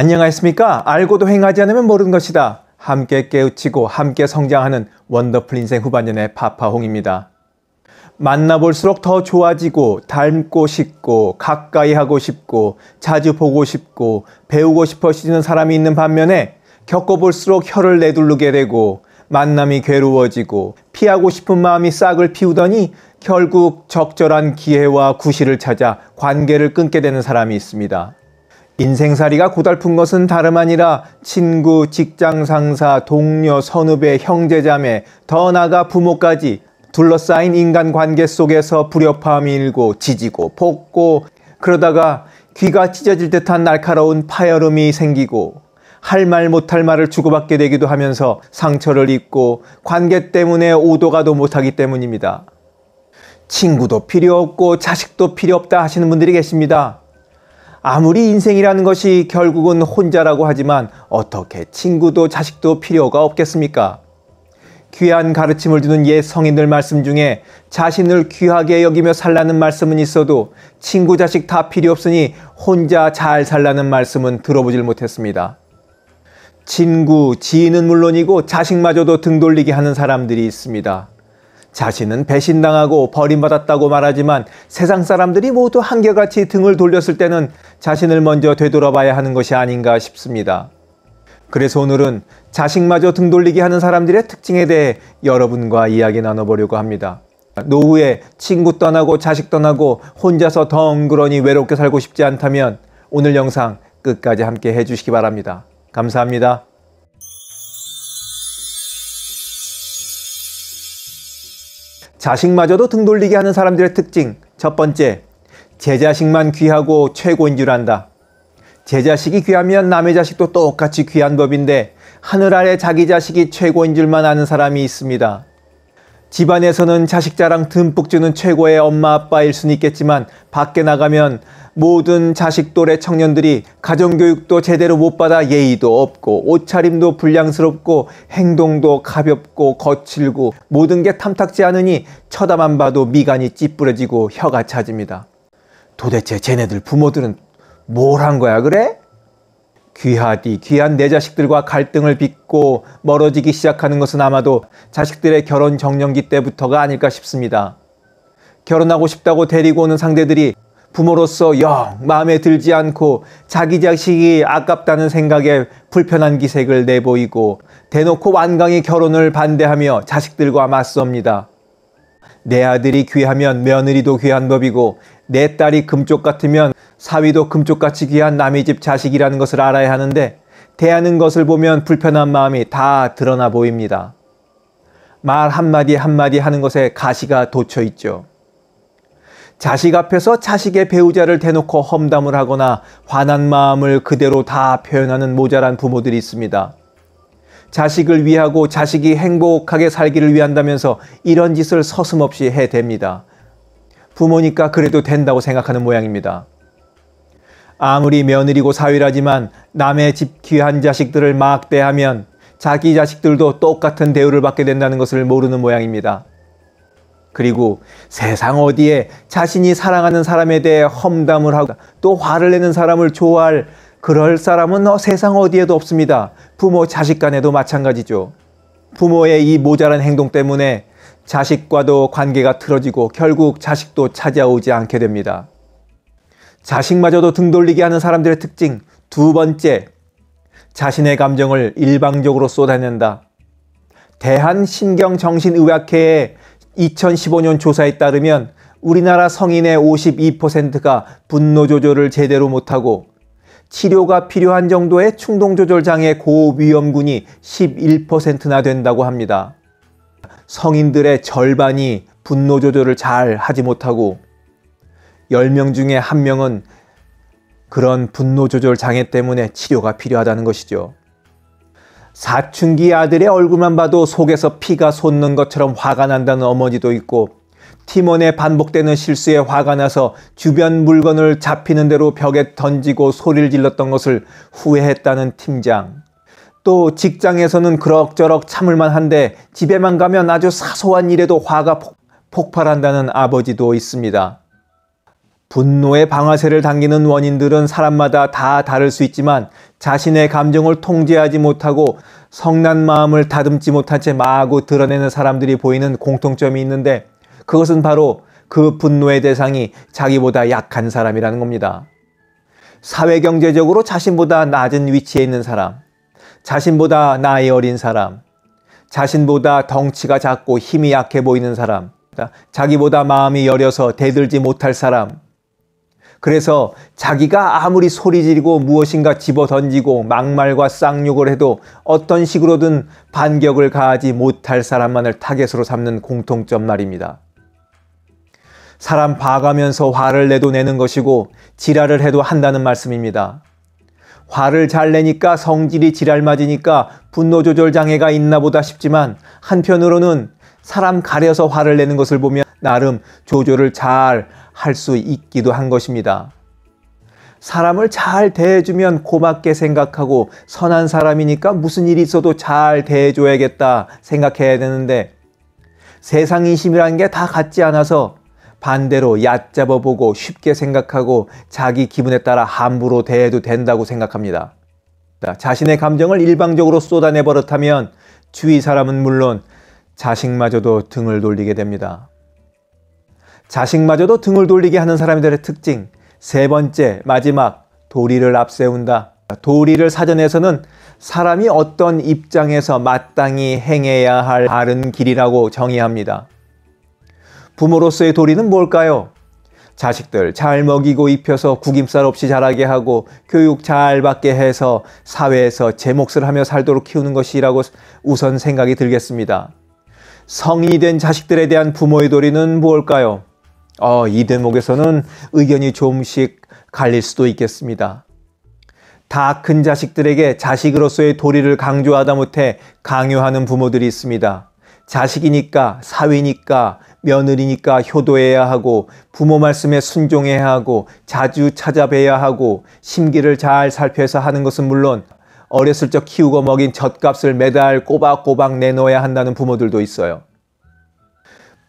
안녕하십니까? 알고도 행하지 않으면 모르는 것이다. 함께 깨우치고 함께 성장하는 원더풀 인생 후반년의 파파홍입니다. 만나볼수록 더 좋아지고 닮고 싶고 가까이 하고 싶고 자주 보고 싶고 배우고 싶어지는 사람이 있는 반면에 겪어볼수록 혀를 내두르게 되고 만남이 괴로워지고 피하고 싶은 마음이 싹을 피우더니 결국 적절한 기회와 구실을 찾아 관계를 끊게 되는 사람이 있습니다. 인생살이가 고달픈 것은 다름 아니라 친구, 직장 상사, 동료, 선후배, 형제자매, 더 나아가 부모까지 둘러싸인 인간 관계 속에서 불협화음이 일고 지지고 볶고 그러다가 귀가 찢어질 듯한 날카로운 파열음이 생기고 할 말 못할 말을 주고받게 되기도 하면서 상처를 입고 관계 때문에 오도가도 못하기 때문입니다. 친구도 필요 없고 자식도 필요 없다 하시는 분들이 계십니다. 아무리 인생이라는 것이 결국은 혼자라고 하지만 어떻게 친구도 자식도 필요가 없겠습니까? 귀한 가르침을 주는 옛 성인들 말씀 중에 자신을 귀하게 여기며 살라는 말씀은 있어도 친구 자식 다 필요 없으니 혼자 잘 살라는 말씀은 들어보질 못했습니다. 친구, 지인은 물론이고 자식마저도 등 돌리게 하는 사람들이 있습니다. 자신은 배신당하고 버림받았다고 말하지만 세상 사람들이 모두 한결같이 등을 돌렸을 때는 자신을 먼저 되돌아봐야 하는 것이 아닌가 싶습니다. 그래서 오늘은 자식마저 등 돌리게 하는 사람들의 특징에 대해 여러분과 이야기 나눠보려고 합니다. 노후에 친구 떠나고 자식 떠나고 혼자서 덩그러니 외롭게 살고 싶지 않다면 오늘 영상 끝까지 함께 해주시기 바랍니다. 감사합니다. 자식마저도 등 돌리게 하는 사람들의 특징. 첫 번째, 제 자식만 귀하고 최고인 줄 안다. 제 자식이 귀하면 남의 자식도 똑같이 귀한 법인데 하늘 아래 자기 자식이 최고인 줄만 아는 사람이 있습니다. 집안에서는 자식 자랑 듬뿍 주는 최고의 엄마 아빠일 순 있겠지만 밖에 나가면 모든 자식 또래 청년들이 가정교육도 제대로 못 받아 예의도 없고 옷차림도 불량스럽고 행동도 가볍고 거칠고 모든 게 탐탁지 않으니 쳐다만 봐도 미간이 찌푸려지고 혀가 차집니다. 도대체 쟤네들 부모들은 뭘 한 거야 그래? 귀하디 귀한 내 자식들과 갈등을 빚고 멀어지기 시작하는 것은 아마도 자식들의 결혼 정년기 때부터가 아닐까 싶습니다. 결혼하고 싶다고 데리고 오는 상대들이 부모로서 영 마음에 들지 않고 자기 자식이 아깝다는 생각에 불편한 기색을 내보이고 대놓고 완강히 결혼을 반대하며 자식들과 맞섭니다. 내 아들이 귀하면 며느리도 귀한 법이고 내 딸이 금쪽 같으면 사위도 금쪽같이 귀한 남의 집 자식이라는 것을 알아야 하는데 대하는 것을 보면 불편한 마음이 다 드러나 보입니다. 말 한마디 한마디 하는 것에 가시가 돋쳐 있죠. 자식 앞에서 자식의 배우자를 대놓고 험담을 하거나 화난 마음을 그대로 다 표현하는 모자란 부모들이 있습니다. 자식을 위하고 자식이 행복하게 살기를 위한다면서 이런 짓을 서슴없이 해댑니다. 부모니까 그래도 된다고 생각하는 모양입니다. 아무리 며느리고 사위라지만 남의 집 귀한 자식들을 막 대하면 자기 자식들도 똑같은 대우를 받게 된다는 것을 모르는 모양입니다. 그리고 세상 어디에 자신이 사랑하는 사람에 대해 험담을 하고 또 화를 내는 사람을 좋아할 그럴 사람은 어, 세상 어디에도 없습니다. 부모 자식 간에도 마찬가지죠. 부모의 이 모자란 행동 때문에 자식과도 관계가 틀어지고 결국 자식도 찾아오지 않게 됩니다. 자식마저도 등 돌리게 하는 사람들의 특징 두 번째, 자신의 감정을 일방적으로 쏟아낸다. 대한신경정신의학회의 2015년 조사에 따르면 우리나라 성인의 52%가 분노 조절을 제대로 못하고 치료가 필요한 정도의 충동조절 장애 고위험군이 11%나 된다고 합니다. 성인들의 절반이 분노 조절을 잘 하지 못하고 10명 중에 1명은 그런 분노 조절 장애 때문에 치료가 필요하다는 것이죠. 사춘기 아들의 얼굴만 봐도 속에서 피가 솟는 것처럼 화가 난다는 어머니도 있고 팀원의 반복되는 실수에 화가 나서 주변 물건을 잡히는 대로 벽에 던지고 소리를 질렀던 것을 후회했다는 팀장. 또 직장에서는 그럭저럭 참을만 한데 집에만 가면 아주 사소한 일에도 화가 폭발한다는 아버지도 있습니다. 분노의 방아쇠를 당기는 원인들은 사람마다 다 다를 수 있지만 자신의 감정을 통제하지 못하고 성난 마음을 다듬지 못한 채 마구 드러내는 사람들이 보이는 공통점이 있는데 그것은 바로 그 분노의 대상이 자기보다 약한 사람이라는 겁니다. 사회 경제적으로 자신보다 낮은 위치에 있는 사람, 자신보다 나이 어린 사람, 자신보다 덩치가 작고 힘이 약해 보이는 사람, 자기보다 마음이 여려서 대들지 못할 사람, 그래서 자기가 아무리 소리 지르고 무엇인가 집어 던지고 막말과 쌍욕을 해도 어떤 식으로든 반격을 가하지 못할 사람만을 타겟으로 삼는 공통점 말입니다. 사람 봐가면서 화를 내도 내는 것이고 지랄을 해도 한다는 말씀입니다. 화를 잘 내니까 성질이 지랄맞으니까 분노 조절 장애가 있나 보다 싶지만 한편으로는 사람 가려서 화를 내는 것을 보면 나름 조절을 잘 할수 있기도 한 것입니다. 사람을 잘 대해주면 고맙게 생각하고 선한 사람이니까 무슨 일이 있어도 잘 대해줘야겠다 생각해야 되는데 세상 인심이란게다 같지 않아서 반대로 얕잡아 보고 쉽게 생각하고 자기 기분에 따라 함부로 대해도 된다고 생각합니다. 자신의 감정을 일방적으로 쏟아내 버릇하면 주위 사람은 물론 자식마저도 등을 돌리게 됩니다. 자식마저도 등을 돌리게 하는 사람들의 특징. 세 번째, 마지막, 도리를 앞세운다. 도리를 사전에서는 사람이 어떤 입장에서 마땅히 행해야 할 바른 길이라고 정의합니다. 부모로서의 도리는 뭘까요? 자식들 잘 먹이고 입혀서 구김살 없이 자라게 하고 교육 잘 받게 해서 사회에서 제 몫을 하며 살도록 키우는 것이라고 우선 생각이 들겠습니다. 성인이 된 자식들에 대한 부모의 도리는 무엇일까요? 어, 이 대목에서는 의견이 조금씩 갈릴 수도 있겠습니다. 다 큰 자식들에게 자식으로서의 도리를 강조하다 못해 강요하는 부모들이 있습니다. 자식이니까, 사위니까, 며느리니까 효도해야 하고, 부모 말씀에 순종해야 하고, 자주 찾아뵈야 하고, 심기를 잘 살펴서 하는 것은 물론, 어렸을 적 키우고 먹인 젖값을 매달 꼬박꼬박 내놓아야 한다는 부모들도 있어요.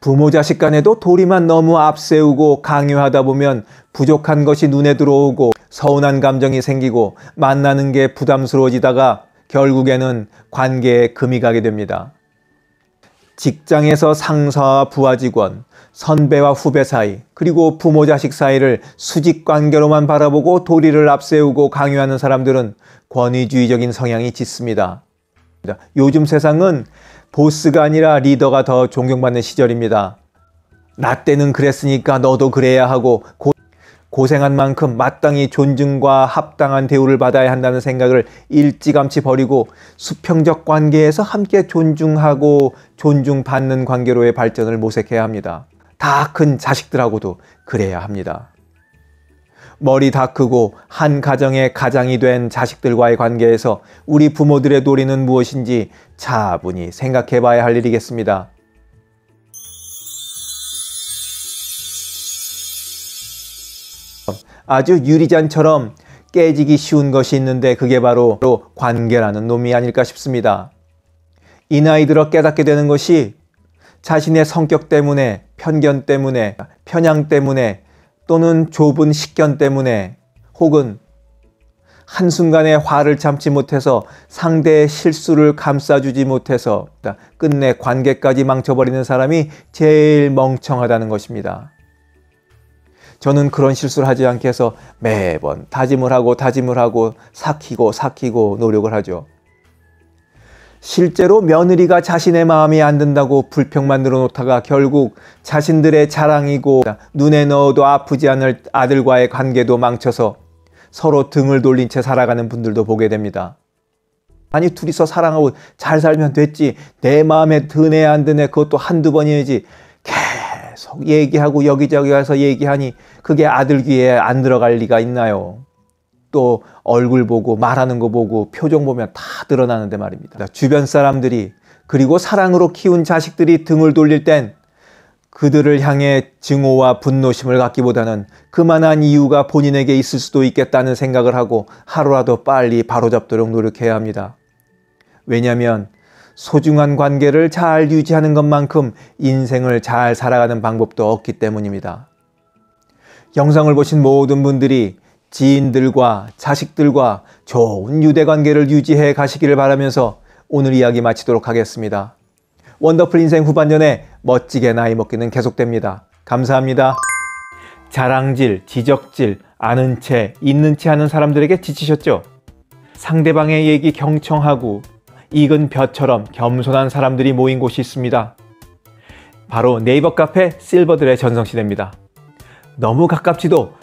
부모 자식 간에도 도리만 너무 앞세우고 강요하다 보면 부족한 것이 눈에 들어오고 서운한 감정이 생기고 만나는 게 부담스러워지다가 결국에는 관계에 금이 가게 됩니다. 직장에서 상사와 부하 직원, 선배와 후배 사이, 그리고 부모 자식 사이를 수직 관계로만 바라보고 도리를 앞세우고 강요하는 사람들은 권위주의적인 성향이 짙습니다. 요즘 세상은 보스가 아니라 리더가 더 존경받는 시절입니다. 나 때는 그랬으니까 너도 그래야 하고 고, 고생한 만큼 마땅히 존중과 합당한 대우를 받아야 한다는 생각을 일찌감치 버리고 수평적 관계에서 함께 존중하고 존중받는 관계로의 발전을 모색해야 합니다. 다 큰 자식들하고도 그래야 합니다. 머리 다 크고 한 가정의 가장이 된 자식들과의 관계에서 우리 부모들의 도리는 무엇인지 차분히 생각해 봐야 할 일이겠습니다. 아주 유리잔처럼 깨지기 쉬운 것이 있는데 그게 바로 관계라는 놈이 아닐까 싶습니다. 이 나이 들어 깨닫게 되는 것이 자신의 성격 때문에, 편견 때문에, 편향 때문에 또는 좁은 식견 때문에 혹은 한순간에 화를 참지 못해서 상대의 실수를 감싸주지 못해서 그러니까 끝내 관계까지 망쳐버리는 사람이 제일 멍청하다는 것입니다. 저는 그런 실수를 하지 않게 해서 매번 다짐을 하고 다짐을 하고 삭히고 삭히고 노력을 하죠. 실제로 며느리가 자신의 마음이안 든다고 불평만 늘어놓다가 결국 자신들의 자랑이고 눈에 넣어도 아프지 않을 아들과의 관계도 망쳐서 서로 등을 돌린 채 살아가는 분들도 보게 됩니다. 아니 둘이서 사랑하고 잘 살면 됐지 내 마음에 드네 안 드네 그것도 한두 번이지 계속 얘기하고 여기저기 가서 얘기하니 그게 아들 귀에 안 들어갈 리가 있나요? 또 얼굴 보고 말하는 거 보고 표정 보면 다 드러나는데 말입니다. 주변 사람들이 그리고 사랑으로 키운 자식들이 등을 돌릴 땐 그들을 향해 증오와 분노심을 갖기보다는 그만한 이유가 본인에게 있을 수도 있겠다는 생각을 하고 하루라도 빨리 바로잡도록 노력해야 합니다. 왜냐하면 소중한 관계를 잘 유지하는 것만큼 인생을 잘 살아가는 방법도 없기 때문입니다. 영상을 보신 모든 분들이 지인들과 자식들과 좋은 유대 관계를 유지해 가시기를 바라면서 오늘 이야기 마치도록 하겠습니다. 원더풀 인생 후반년에 멋지게 나이 먹기는 계속됩니다. 감사합니다. 자랑질, 지적질, 아는 채, 있는 채 하는 사람들에게 지치셨죠? 상대방의 얘기 경청하고 익은 벼처럼 겸손한 사람들이 모인 곳이 있습니다. 바로 네이버 카페 실버들의 전성시대입니다. 너무 가깝지도